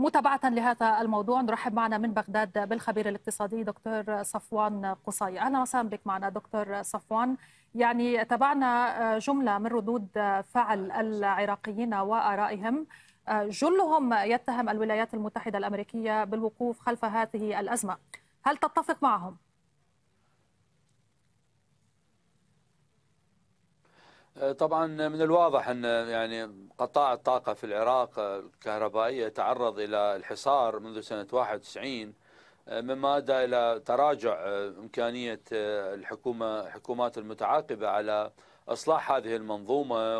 متابعة لهذا الموضوع نرحب معنا من بغداد بالخبير الاقتصادي دكتور صفوان قصي أهلا وسهلا بك معنا دكتور صفوان يعني تابعنا آه، جملة من ردود آه، فعل العراقيين وآرائهم آه، جلهم يتهم الولايات المتحدة الأمريكية بالوقوف خلف هذه الأزمة هل تتفق معهم؟ آه، طبعا من الواضح ان آه، يعني قطاع الطاقه في العراق آه، الكهربائيه تعرض الى الحصار منذ سنه 91 مما ادى الى تراجع امكانيه الحكومه الحكومات المتعاقبه على اصلاح هذه المنظومه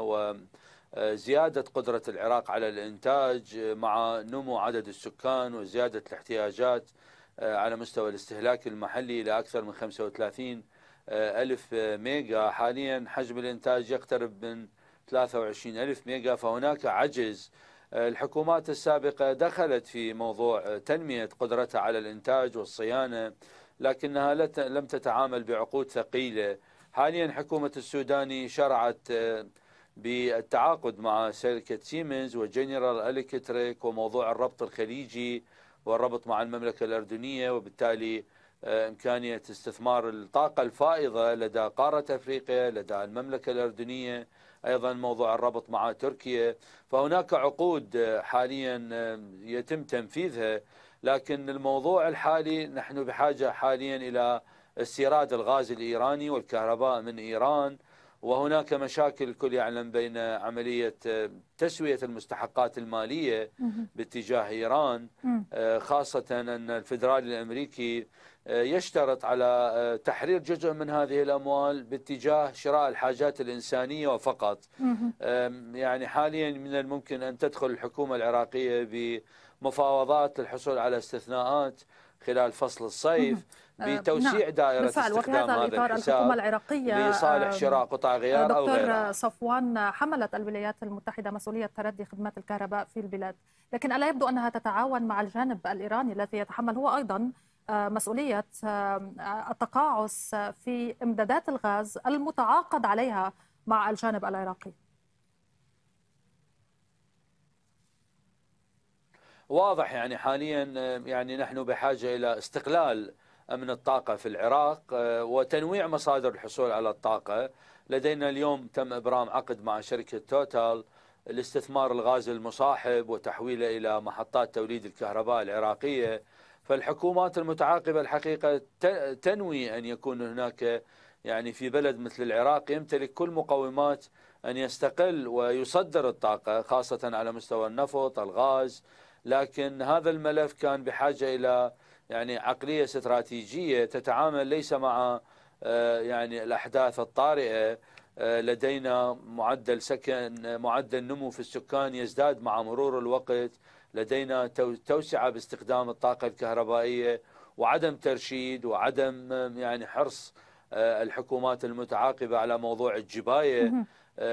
وزياده قدره العراق على الانتاج مع نمو عدد السكان وزياده الاحتياجات على مستوى الاستهلاك المحلي الى اكثر من 35 آه، ألف ميجا حاليا حجم الإنتاج يقترب من 23 ألف ميجا فهناك عجز آه، الحكومات السابقة دخلت في موضوع آه، تنمية قدرتها على الإنتاج والصيانة لكنها لم تتعامل بعقود ثقيلة حاليا حكومة السوداني شرعت بالتعاقد مع شركة سيمنز وجنرال الكتريك وموضوع الربط الخليجي والربط مع المملكة الأردنية وبالتالي آه، إمكانية استثمار الطاقة الفائضة لدى قارة أفريقيا لدى المملكة الأردنية أيضا موضوع الربط مع تركيا فهناك عقود آه، حاليا يتم تنفيذها لكن الموضوع الحالي نحن بحاجة حاليا إلى استيراد الغاز الإيراني والكهرباء من إيران وهناك مشاكل الكل يعلم بين عملية آه، تسوية المستحقات المالية باتجاه إيران آه، خاصة أن الفدرالي الأمريكي آه، يشترط على تحرير جزء من هذه الأموال باتجاه شراء الحاجات الإنسانية وفقط يعني حاليا من الممكن أن تدخل الحكومة العراقية ب مفاوضات للحصول على استثناءات خلال فصل الصيف آه، بتوسيع نعم. دائرة بالفعل وفي هذا الإطار الحكومة العراقية لصالح شراء قطع غيار أو غيرها دكتور صفوان حملت الولايات المتحدة مسؤولية تردي خدمات الكهرباء في البلاد لكن ألا يبدو أنها تتعاون مع الجانب الإيراني الذي يتحمل هو أيضا آه، مسؤولية التقاعس في إمدادات الغاز المتعاقد عليها مع الجانب العراقي واضح يعني حاليا يعني نحن بحاجة إلى استقلال امن الطاقة في العراق آه، وتنويع مصادر الحصول على الطاقة لدينا اليوم تم إبرام عقد مع شركة توتال لاستثمار الغاز المصاحب وتحويله إلى محطات توليد الكهرباء العراقية فالحكومات المتعاقبة الحقيقة تنوي أن يكون هناك يعني في بلد مثل العراق يمتلك كل مقومات أن يستقل ويصدر الطاقة خاصة على مستوى النفط الغاز لكن هذا الملف كان بحاجة إلى يعني عقلية استراتيجية تتعامل ليس مع آه، يعني الأحداث الطارئة آه، لدينا معدل سكن معدل نمو في السكان يزداد مع مرور الوقت لدينا توسعة باستخدام الطاقة الكهربائية وعدم ترشيد وعدم آه، يعني حرص الحكومات المتعاقبة على موضوع الجباية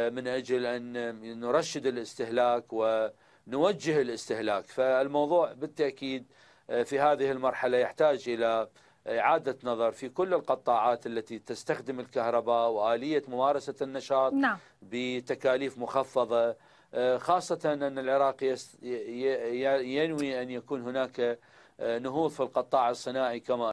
من أجل أن نرشد الاستهلاك و نوجه الاستهلاك فالموضوع بالتأكيد آه، في هذه المرحلة يحتاج إلى إعادة نظر في كل القطاعات التي تستخدم الكهرباء وآلية ممارسة النشاط نعم. بتكاليف مخفضة آه، خاصة أن العراق ينوي أن يكون هناك آه، نهوض في القطاع الصناعي كما